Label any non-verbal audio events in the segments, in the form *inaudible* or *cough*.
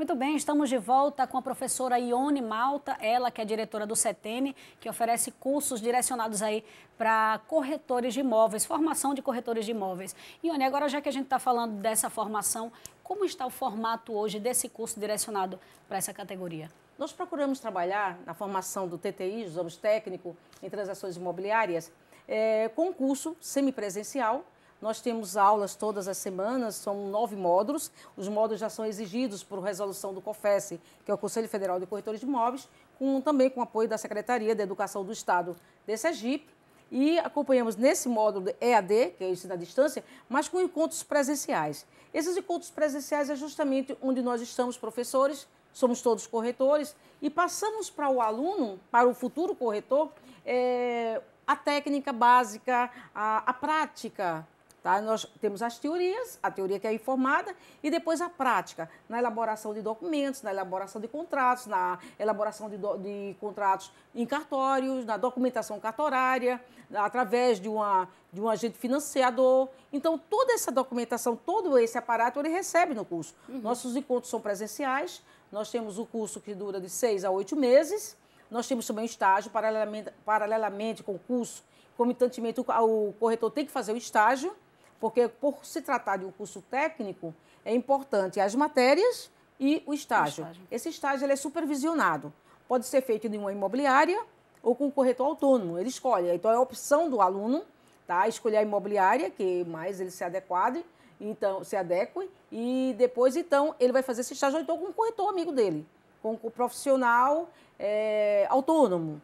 Muito bem, estamos de volta com a professora Ione Malta, ela que é diretora do CETENE, que oferece cursos direcionados aí para corretores de imóveis, formação de corretores de imóveis. Ione, agora já que a gente está falando dessa formação, como está o formato hoje desse curso direcionado para essa categoria? Nós procuramos trabalhar na formação do TTI, dos Homens Técnico, em transações imobiliárias, é, com um curso semipresencial, nós temos aulas todas as semanas, são nove módulos. Os módulos já são exigidos por resolução do COFES, que é o Conselho Federal de Corretores de Imóveis, com, também com apoio da Secretaria de Educação do Estado de Sergipe e acompanhamos nesse módulo EAD, que é ensino à distância, mas com encontros presenciais. Esses encontros presenciais é justamente onde nós estamos professores, somos todos corretores e passamos para o aluno, para o futuro corretor, é, a técnica básica, a, a prática Tá? Nós temos as teorias, a teoria que é informada, e depois a prática, na elaboração de documentos, na elaboração de contratos, na elaboração de, do, de contratos em cartórios, na documentação cartorária, através de, uma, de um agente financiador. Então, toda essa documentação, todo esse aparato, ele recebe no curso. Uhum. Nossos encontros são presenciais, nós temos o curso que dura de seis a oito meses, nós temos também o estágio, paralelamente, paralelamente com o curso, comitantemente o corretor tem que fazer o estágio, porque por se tratar de um curso técnico, é importante as matérias e o estágio. O estágio. Esse estágio ele é supervisionado. Pode ser feito em uma imobiliária ou com um corretor autônomo, ele escolhe. Então, é a opção do aluno tá? escolher a imobiliária que mais ele se adequade, então se adeque, e depois, então, ele vai fazer esse estágio ou então com um corretor amigo dele, com um profissional é, autônomo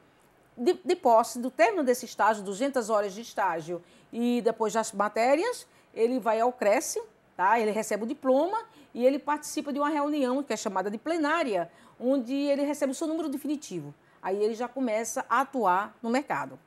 de, de posse do término desse estágio, 200 horas de estágio e depois das matérias, ele vai ao Cresce, tá? ele recebe o diploma e ele participa de uma reunião que é chamada de plenária, onde ele recebe o seu número definitivo. Aí ele já começa a atuar no mercado.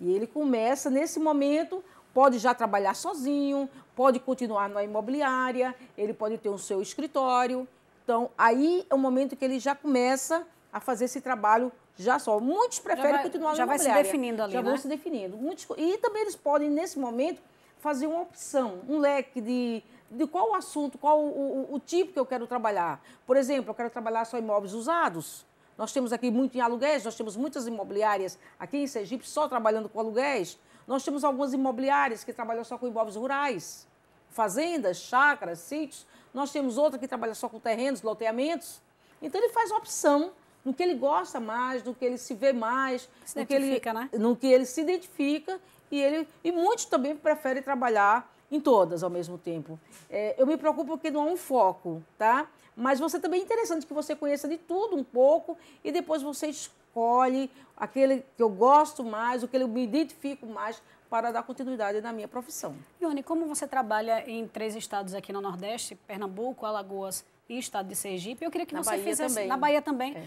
E ele começa, nesse momento, pode já trabalhar sozinho, pode continuar na imobiliária, ele pode ter o seu escritório. Então, aí é o momento que ele já começa a fazer esse trabalho já só. Muitos preferem vai, continuar já na imobiliária. Já vão se definindo ali, Já né? vão se definindo. Muitos, e também eles podem, nesse momento, fazer uma opção, um leque de, de qual o assunto, qual o, o, o, tipo que eu quero trabalhar. Por exemplo, eu quero trabalhar só imóveis usados. Nós temos aqui muito em aluguéis, nós temos muitas imobiliárias aqui em Sergipe só trabalhando com aluguéis. Nós temos algumas imobiliárias que trabalham só com imóveis rurais, fazendas, chácaras, sítios. Nós temos outra que trabalha só com terrenos, loteamentos. Então ele faz uma opção no que ele gosta mais, no que ele se vê mais, se no, que ele, né? no que ele se identifica e ele e muitos também preferem trabalhar em todas ao mesmo tempo. É, eu me preocupo porque não há é um foco, tá? Mas você também é interessante que você conheça de tudo um pouco e depois você escolhe aquele que eu gosto mais, o que eu me identifico mais para dar continuidade na minha profissão. Ione, como você trabalha em três estados aqui no Nordeste, Pernambuco, Alagoas e Estado de Sergipe. Eu queria que na você Bahia fizesse. Também. Na Bahia também. É.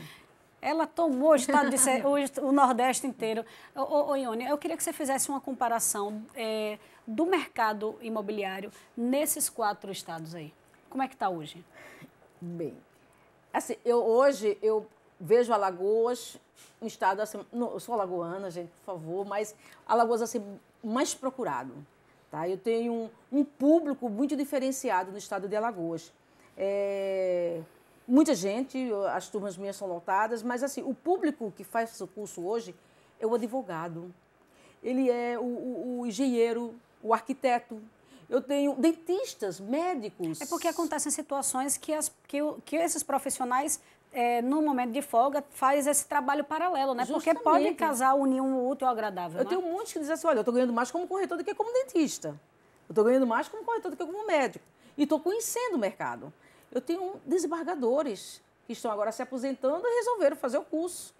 Ela tomou o, estado de, *laughs* Sergipe, o Nordeste inteiro. Ô, ô, Ione, eu queria que você fizesse uma comparação é, do mercado imobiliário nesses quatro estados aí. Como é que está hoje? Bem, assim, eu hoje eu vejo Alagoas, um estado assim, não, eu sou alagoana, gente, por favor, mas Alagoas assim mais procurado, tá? Eu tenho um, um público muito diferenciado no estado de Alagoas. É, muita gente, as turmas minhas são lotadas, mas assim, o público que faz o curso hoje é o advogado, ele é o, o, o engenheiro, o arquiteto, eu tenho dentistas, médicos. É porque acontecem situações que, as, que, que esses profissionais, é, no momento de folga, faz esse trabalho paralelo, né? Justamente. Porque pode casar, unir um útil ao é agradável. Eu né? tenho muitos que dizem assim: olha, eu estou ganhando mais como corretor do que como dentista. Eu estou ganhando mais como corretor do que como médico. E estou conhecendo o mercado. Eu tenho desembargadores que estão agora se aposentando e resolveram fazer o curso.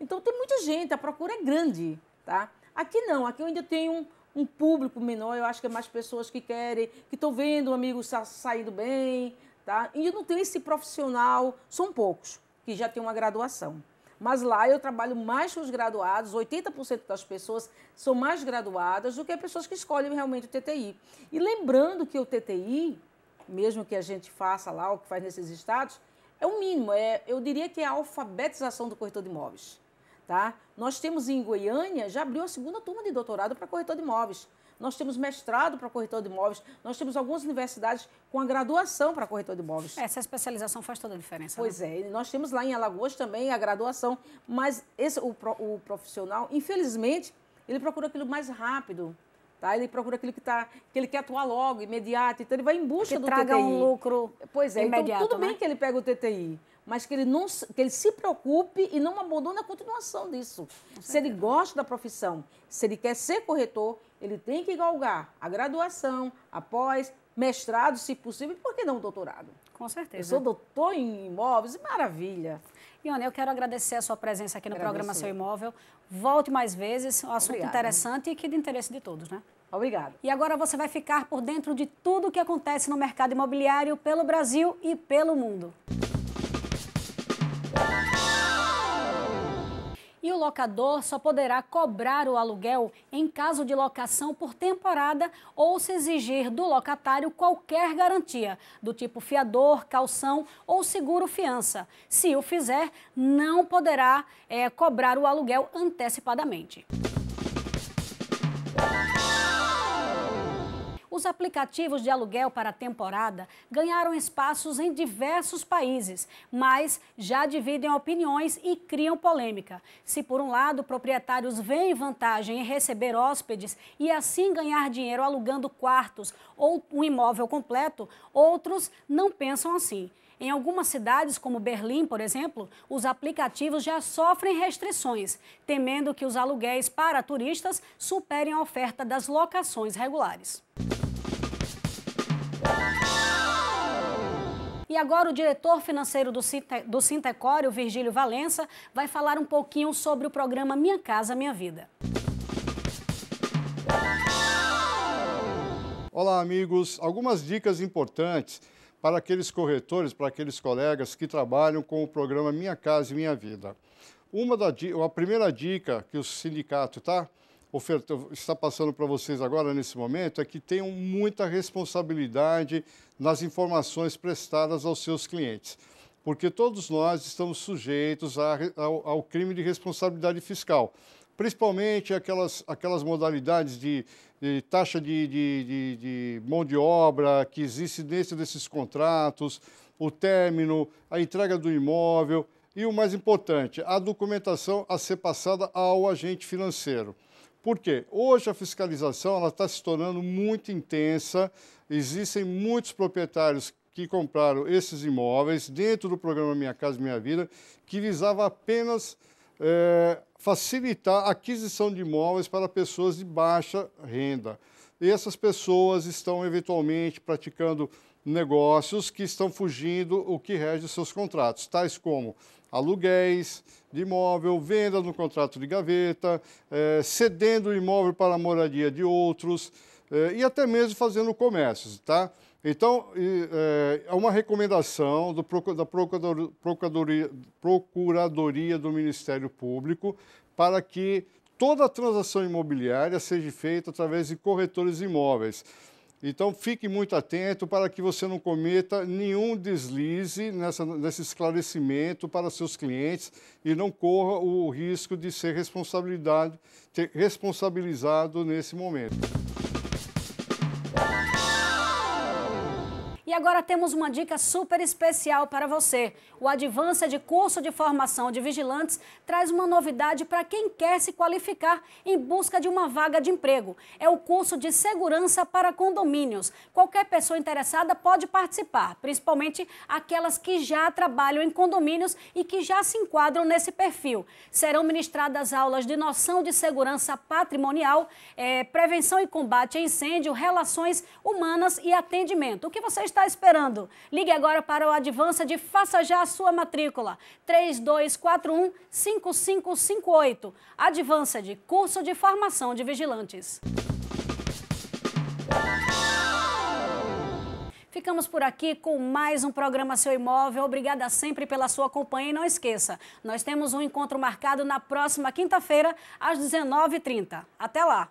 Então tem muita gente, a procura é grande, tá? Aqui não, aqui eu ainda tenho um, um público menor, eu acho que é mais pessoas que querem, que estão vendo amigos sa saindo bem, tá? E não tenho esse profissional, são poucos que já têm uma graduação. Mas lá eu trabalho mais com os graduados, 80% das pessoas são mais graduadas do que as pessoas que escolhem realmente o TTI. E lembrando que o TTI mesmo que a gente faça lá o que faz nesses estados, é o mínimo. É, eu diria que é a alfabetização do corretor de imóveis. Tá? Nós temos em Goiânia, já abriu a segunda turma de doutorado para corretor de imóveis. Nós temos mestrado para corretor de imóveis, nós temos algumas universidades com a graduação para corretor de imóveis. É, essa especialização faz toda a diferença. Pois né? é, nós temos lá em Alagoas também a graduação, mas esse, o, o profissional, infelizmente, ele procura aquilo mais rápido, Tá? Ele procura aquilo que, tá, que ele quer atuar logo, imediato. Então, ele vai em busca que do traga TTI. um lucro Pois é, então, imediato, então tudo né? bem que ele pega o TTI, mas que ele, não, que ele se preocupe e não abandone a continuação disso. Se ele gosta da profissão, se ele quer ser corretor, ele tem que galgar a graduação, após mestrado, se possível, e por que não doutorado? Com certeza. Eu sou doutor em imóveis, maravilha. Ione, eu quero agradecer a sua presença aqui no Agradeço. programa Seu Imóvel. Volte mais vezes, um assunto Obrigada. interessante e que de interesse de todos, né? Obrigada. E agora você vai ficar por dentro de tudo o que acontece no mercado imobiliário pelo Brasil e pelo mundo. e o locador só poderá cobrar o aluguel em caso de locação por temporada ou se exigir do locatário qualquer garantia, do tipo fiador, calção ou seguro-fiança. Se o fizer, não poderá é, cobrar o aluguel antecipadamente. Os aplicativos de aluguel para a temporada ganharam espaços em diversos países, mas já dividem opiniões e criam polêmica. Se, por um lado, proprietários veem vantagem em receber hóspedes e assim ganhar dinheiro alugando quartos ou um imóvel completo, outros não pensam assim. Em algumas cidades, como Berlim, por exemplo, os aplicativos já sofrem restrições, temendo que os aluguéis para turistas superem a oferta das locações regulares. E agora o diretor financeiro do, Cinte, do Virgílio Valença, vai falar um pouquinho sobre o programa Minha Casa Minha Vida. Olá, amigos. Algumas dicas importantes para aqueles corretores, para aqueles colegas que trabalham com o programa Minha Casa e Minha Vida. Uma da, a primeira dica que o sindicato está oferta, está passando para vocês agora, nesse momento, é que tenham muita responsabilidade nas informações prestadas aos seus clientes, porque todos nós estamos sujeitos a, ao, ao crime de responsabilidade fiscal principalmente aquelas, aquelas modalidades de, de taxa de, de, de, mão de obra que existe dentro desses contratos, o término, a entrega do imóvel e o mais importante, a documentação a ser passada ao agente financeiro. Por quê? Hoje a fiscalização está se tornando muito intensa, existem muitos proprietários que compraram esses imóveis dentro do programa Minha Casa Minha Vida, que visava apenas é, facilitar a aquisição de imóveis para pessoas de baixa renda. E essas pessoas estão eventualmente praticando negócios que estão fugindo o que rege seus contratos, tais como aluguéis de imóvel, venda no contrato de gaveta, é, cedendo o imóvel para a moradia de outros é, e até mesmo fazendo comércios, tá? Então, é, é uma recomendação do, da Procuradoria, Procuradoria, Procuradoria do Ministério Público para que toda transação imobiliária seja feita através de corretores imóveis. Então, fique muito atento para que você não cometa nenhum deslize nessa, nesse esclarecimento para seus clientes e não corra o risco de ser responsabilidade, ter responsabilizado nesse momento. E agora temos uma dica super especial para você. O Advança de Curso de Formação de Vigilantes traz uma novidade para quem quer se qualificar em busca de uma vaga de emprego. É o curso de segurança para condomínios. Qualquer pessoa interessada pode participar, principalmente aquelas que já trabalham em condomínios e que já se enquadram nesse perfil. Serão ministradas aulas de noção de segurança patrimonial, é, prevenção e combate a incêndio, relações humanas e atendimento. O que vocês está esperando? Ligue agora para o Advança de Faça Já a sua matrícula. 3241 5558. Advança de Curso de Formação de Vigilantes. Ficamos por aqui com mais um programa Seu Imóvel. Obrigada sempre pela sua companhia e não esqueça, nós temos um encontro marcado na próxima quinta-feira, às 19h30. Até lá!